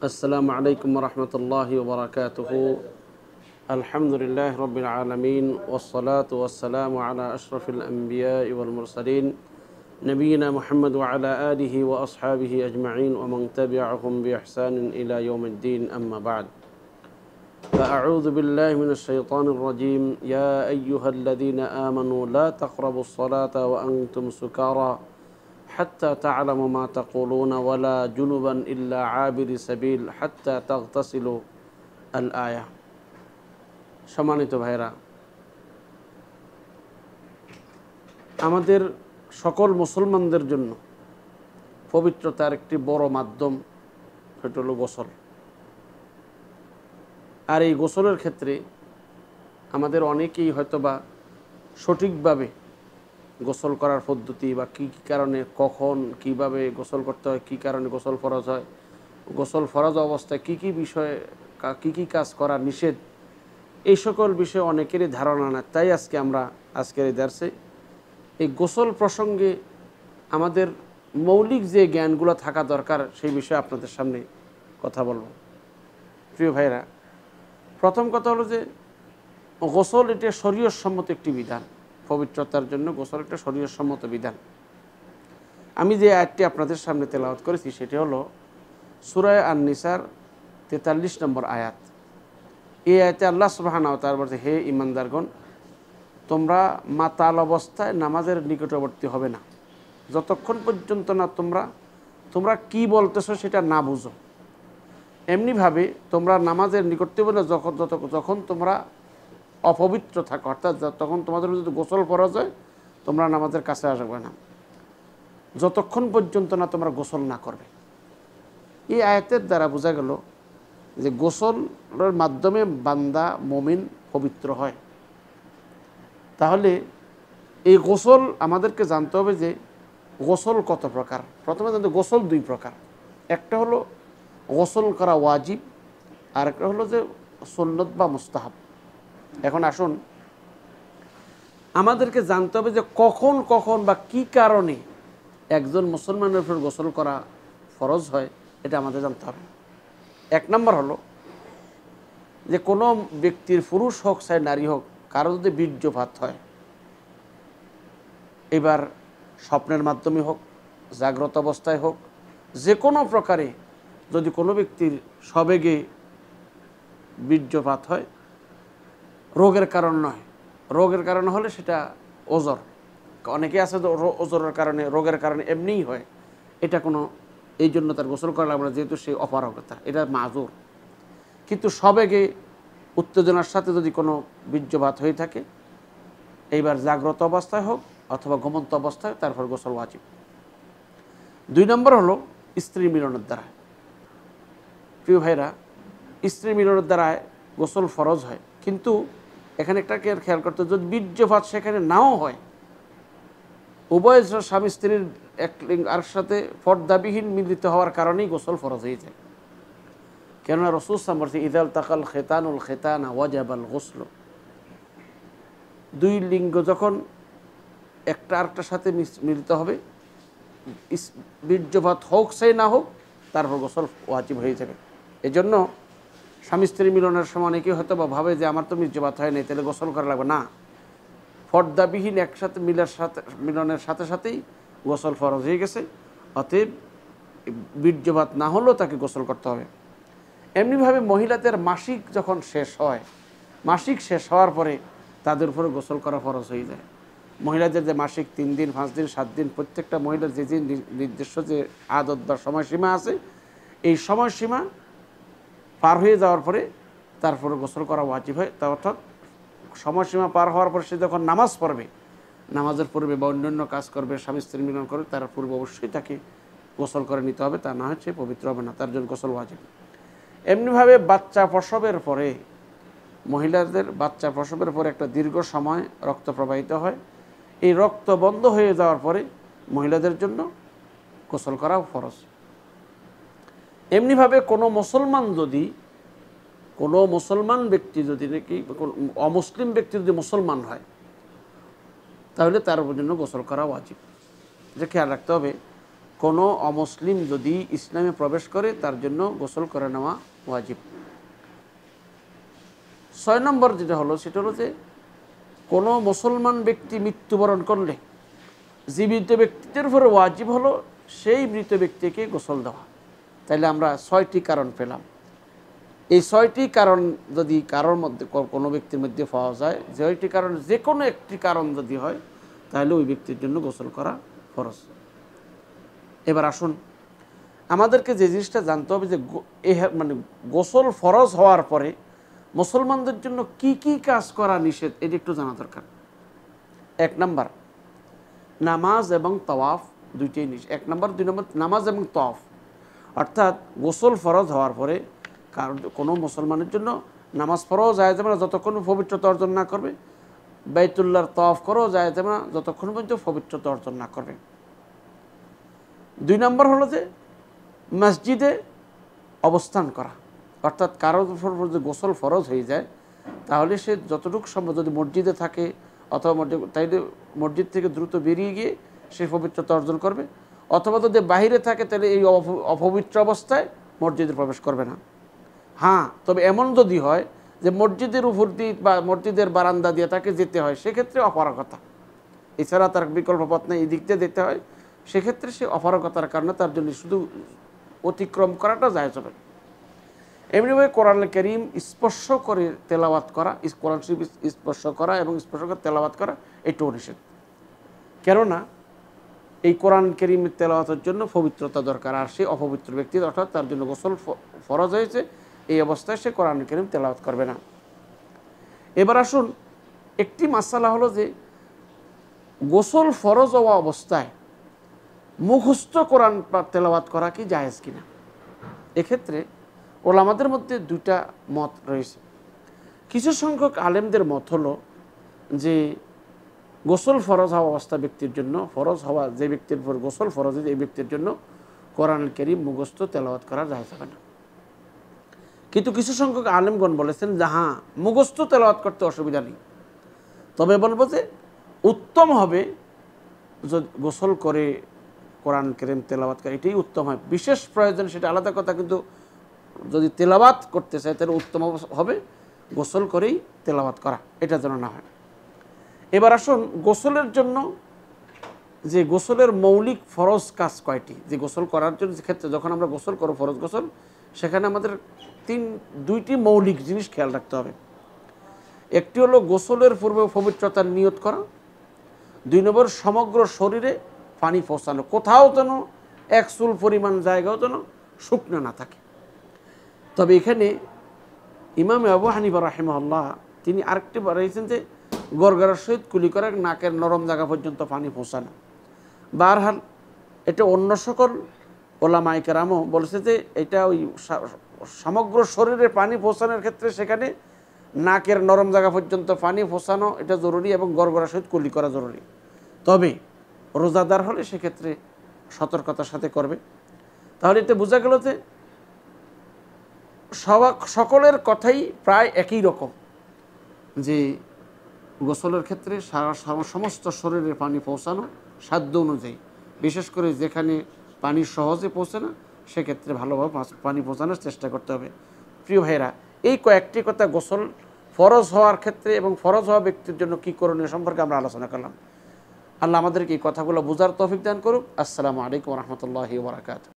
السلام عليكم ورحمة الله وبركاته الحمد لله رب العالمين والصلاة والسلام على أشرف الأنبياء والمرسلين نبينا محمد وعلى آله وأصحابه أجمعين ومن تبعهم بإحسان إلى يوم الدين أما بعد فأعوذ بالله من الشيطان الرجيم يا أيها الذين آمنوا لا تقربوا الصلاة وأنتم سكارى হাত্তা তা আলামা তা কলোনা ওয়ালা জুনুবান ইল্লা আবির সাবিল হাত্তা তাকতাসিল আল আয়া সম্মানিত ভাইরা আমাদের সকল মুসলমানদের জন্য পবিত্রতার একটি বড় মাধ্যম সেটা হলো গোসল আর এই গোসলের ক্ষেত্রে আমাদের অনেকেই হয়তোবা সঠিকভাবে গোসল করার পদ্ধতি বা কি কারণে কখন কিভাবে গোসল করতে হয় কি কারণে গোসল ফরজ হয় গোসল ফরজ অবস্থায় কি কি বিষয়ে কি কি কাজ করা নিষেধ এই সকল বিষয়ে অনেকেরই ধারণা না তাই আজকে আমরা আজকের এই দার্সে এই গোসল প্রসঙ্গে আমাদের মৌলিক যে জ্ঞানগুলো থাকা দরকার সেই বিষয়ে আপনাদের সামনে কথা বলবো প্রিয় ভাইরা প্রথম কথা হলো যে গোসল এটা শরীয়সম্মত একটি বিধান পবিত্রতার জন্য গোসল একটা শরীরসম্মত বিধান আমি যে আয়াতটি আপনাদের সামনে তেলাওয়াত করেছি সেটি হলো সুরায় আন নিসার তেতাল্লিশ নম্বর আয়াত এই আয়তে আল্লাহ সুবাহানাও তার বলছে হে ইমানদারগণ তোমরা মাতাল অবস্থায় নামাজের নিকটবর্তী হবে না যতক্ষণ পর্যন্ত না তোমরা তোমরা কি বলতেছো সেটা না বুঝো এমনিভাবে তোমরা নামাজের নিকটবর্তী হবে না যখন যত যখন তোমরা অপবিত্র থাকো অর্থাৎ তখন তোমাদের যদি গোসল পরা যায় তোমরা নামাজের কাছে আসবে না যতক্ষণ পর্যন্ত না তোমরা গোসল না করবে এই আয়াতের দ্বারা বোঝা গেল যে গোসলের মাধ্যমে বান্দা মমিন পবিত্র হয় তাহলে এই গোসল আমাদেরকে জানতে হবে যে গোসল কত প্রকার প্রথমে জানতে গোসল দুই প্রকার একটা হলো গোসল করা ওয়াজিব আর একটা হলো যে সন্ন্যত বা মুস্তাহাব এখন আসুন আমাদেরকে জানতে হবে যে কখন কখন বা কি কারণে একজন মুসলমানের উপর গোসল করা ফরজ হয় এটা আমাদের জানতে হবে এক নম্বর হলো যে কোনো ব্যক্তির পুরুষ হোক চাই নারী হোক কারো যদি বীর্যপাত হয় এবার স্বপ্নের মাধ্যমে হোক জাগ্রত অবস্থায় হোক যে কোনো প্রকারে যদি কোনো ব্যক্তির সবেগে বীর্যপাত হয় রোগের কারণ নয় রোগের কারণ হলে সেটা ওজর অনেকে আছে তো ওজরের কারণে রোগের কারণে এমনিই হয় এটা কোনো এই জন্য তার গোসল করা লাগবে না যেহেতু সেই অপারগতা এটা মাজুর কিন্তু সবেগে উত্তেজনার সাথে যদি কোনো বীর্যপাত হয়ে থাকে এইবার জাগ্রত অবস্থায় হোক অথবা ঘুমন্ত অবস্থায় তারপর গোসল আচিব দুই নম্বর হলো স্ত্রী মিলনের দ্বারা প্রিয় ভাইরা স্ত্রী মিলনের দ্বারায় গোসল ফরজ হয় কিন্তু এখানে একটা খেয়াল করতে যদি বীর্যপাত সেখানে নাও হয় উভয় স্বামী স্ত্রীর এক আর সাথে পর্দাবিহীন মিলিত হওয়ার কারণেই গোসল ফরজ হয়ে যায় কেননা রসুল সামর্থে ইদাল তাকাল খেতানুল খেতানা ওয়াজাবাল গোসল দুই লিঙ্গ যখন একটা আরেকটার সাথে মিলিত হবে বীর্যপাত হোক সে না হোক তারপর গোসল ওয়াজিব হয়ে যাবে এজন্য স্বামী স্ত্রী মিলনের সময় অনেকেই হয়তো বা ভাবে যে আমার তো মির্জাবাত হয় নাই তাহলে গোসল করা লাগবে না ফর্দাবিহীন একসাথে মিলার সাথে মিলনের সাথে সাথেই গোসল ফরজ হয়ে গেছে অতএব বীর্যপাত না হলেও তাকে গোসল করতে হবে এমনিভাবে মহিলাদের মাসিক যখন শেষ হয় মাসিক শেষ হওয়ার পরে তাদের উপরে গোসল করা ফরজ হয়ে যায় মহিলাদের যে মাসিক তিন দিন পাঁচ দিন সাত দিন প্রত্যেকটা মহিলার যে যে নির্দিষ্ট যে আদত বা সময়সীমা আছে এই সময়সীমা পার হয়ে যাওয়ার পরে তারপরে গোসল করা ওয়াজিব হয় তা অর্থাৎ সময়সীমা পার হওয়ার পর সে যখন নামাজ পড়বে নামাজের পূর্বে বা অন্যান্য কাজ করবে স্বামী স্ত্রী মিলন করবে তার পূর্বে অবশ্যই তাকে গোসল করে নিতে হবে তা না হচ্ছে পবিত্র হবে না তার জন্য গোসল ওয়াজিব এমনিভাবে বাচ্চা প্রসবের পরে মহিলাদের বাচ্চা প্রসবের পরে একটা দীর্ঘ সময় রক্ত প্রবাহিত হয় এই রক্ত বন্ধ হয়ে যাওয়ার পরে মহিলাদের জন্য গোসল করাও ফরজ এমনিভাবে কোনো মুসলমান যদি কোনো মুসলমান ব্যক্তি যদি নাকি অমুসলিম ব্যক্তি যদি মুসলমান হয় তাহলে তার জন্য গোসল করা উচিত যে খেয়াল রাখতে হবে কোনো অমুসলিম যদি ইসলামে প্রবেশ করে তার জন্য গোসল করে নেওয়া ওয়াজিব ছয় নম্বর যেটা হলো সেটা হলো যে কোনো মুসলমান ব্যক্তি মৃত্যুবরণ করলে জীবিত ব্যক্তিদের উপরে ওয়াজিব হলো সেই মৃত ব্যক্তিকে গোসল দেওয়া তাহলে আমরা ছয়টি কারণ পেলাম এই ছয়টি কারণ যদি কারোর মধ্যে কোনো ব্যক্তির মধ্যে পাওয়া যায় ছয়টি কারণ যে কোনো একটি কারণ যদি হয় তাহলে ওই ব্যক্তির জন্য গোসল করা ফরজ এবার আসুন আমাদেরকে যে জিনিসটা জানতে হবে যে মানে গোসল ফরজ হওয়ার পরে মুসলমানদের জন্য কি কি কাজ করা নিষেধ এটি একটু জানা দরকার এক নাম্বার নামাজ এবং তওয়াফ দুইটাই নিষেধ এক নম্বর দুই নম্বর নামাজ এবং তওয়াফ অর্থাৎ গোসল ফরজ হওয়ার পরে কারণ কোনো মুসলমানের জন্য নামাজ পড়াও যায় যতক্ষণ পবিত্রতা অর্জন না করবে বেতুল্লার তফ করেও যায় যতক্ষণ পর্যন্ত পবিত্রতা অর্জন না করবে দুই নম্বর হলো যে মসজিদে অবস্থান করা অর্থাৎ কারোর যদি গোসল ফরজ হয়ে যায় তাহলে সে যতটুকু সম্ভব যদি মসজিদে থাকে অথবা মসজিদ তাইলে মসজিদ থেকে দ্রুত বেরিয়ে গিয়ে সে পবিত্রতা অর্জন করবে অথবা যদি বাহিরে থাকে তাহলে এই অপবিত্র অবস্থায় মসজিদে প্রবেশ করবে না হ্যাঁ তবে এমন যদি হয় যে মসজিদের উপর দিয়ে বা মসজিদের বারান্দা দিয়ে তাকে যেতে হয় সেক্ষেত্রে অপারগতা এছাড়া তার বিকল্প পথ নেই এই দিক দিয়ে যেতে হয় সেক্ষেত্রে সে অপারগতার কারণে তার জন্য শুধু অতিক্রম করাটা যায় যাবে এমনিভাবে কোরআন করিম স্পর্শ করে তেলাবাদ করা কোরআন শিব স্পর্শ করা এবং স্পর্শ করে তেলাবাদ করা এটাও নিষেধ কেননা এই কোরআন কেরিমের তেলাওয়াতের জন্য পবিত্রতা দরকার আর সেই অপবিত্র ব্যক্তি অর্থাৎ তার জন্য গোসল ফরজ হয়েছে এই অবস্থায় সে কোরআন কেরিম তেলাওয়াত করবে না এবার আসুন একটি মাসালা হলো যে গোসল ফরজ হওয়া অবস্থায় মুখস্থ কোরআন তেলাওয়াত করা কি জায়েজ কিনা এক্ষেত্রে ওলামাদের মধ্যে দুটা মত রয়েছে কিছু সংখ্যক আলেমদের মত হলো যে গোসল ফরজ হওয়া অবস্থা ব্যক্তির জন্য ফরজ হওয়া যে ব্যক্তির উপর গোসল ফরজ এই ব্যক্তির জন্য কোরআন করিম মুখস্থ তেলাওয়াত করা যায় যাবে না কিন্তু কিছু সংখ্যক আলেমগণ বলেছেন যে হ্যাঁ মুখস্থ তেলাওয়াত করতে অসুবিধা নেই তবে বলবো যে উত্তম হবে যদি গোসল করে কোরআন কেরেম তেলাবাত করে এটাই উত্তম হয় বিশেষ প্রয়োজন সেটা আলাদা কথা কিন্তু যদি তেলাবাত করতে চায় তাহলে উত্তম হবে গোসল করেই তেলাবাত করা এটা যেন না হয় এবার আসুন গোসলের জন্য যে গোসলের মৌলিক ফরজ কাজ কয়টি যে গোসল করার জন্য ক্ষেত্রে যখন আমরা গোসল করো ফরজ গোসল সেখানে আমাদের তিন দুইটি মৌলিক জিনিস খেয়াল রাখতে হবে একটি হলো গোসলের পূর্বে পবিত্রতার নিয়ত করা দুই নম্বর সমগ্র শরীরে পানি পৌঁছানো কোথাও যেন এক চুল পরিমাণ জায়গাও যেন শুকনো না থাকে তবে এখানে ইমাম আবু হানিবর রাহেমাল্লাহ তিনি আরেকটি বলেছেন যে গড়গড়ার সহিত কুলি করে নাকের নরম জায়গা পর্যন্ত পানি পৌঁছানো বারহাল এটা অন্য সকল ওলামাই কেরামও বলছে যে এটা ওই সমগ্র শরীরে পানি পৌঁছানোর ক্ষেত্রে সেখানে নাকের নরম জায়গা পর্যন্ত পানি পৌঁছানো এটা জরুরি এবং গড়গড়ার সহিত কুলি করা জরুরি তবে রোজাদার হলে সেক্ষেত্রে সতর্কতার সাথে করবে তাহলে এতে বোঝা গেল যে সকলের কথাই প্রায় একই রকম যে গোসলের ক্ষেত্রে সারা সমস্ত শরীরে পানি পৌঁছানো সাধ্য অনুযায়ী বিশেষ করে যেখানে পানি সহজে পৌঁছে না সেক্ষেত্রে ভালোভাবে পানি পৌঁছানোর চেষ্টা করতে হবে প্রিয় ভাইরা এই কয়েকটি কথা গোসল ফরজ হওয়ার ক্ষেত্রে এবং ফরজ হওয়া ব্যক্তির জন্য কী করণীয় সম্পর্কে আমরা আলোচনা করলাম আল্লাহ আমাদেরকে এই কথাগুলো বোঝার তফিক দান করুক আসসালামু আলাইকুম রহমতুল্লাহি বারাকাত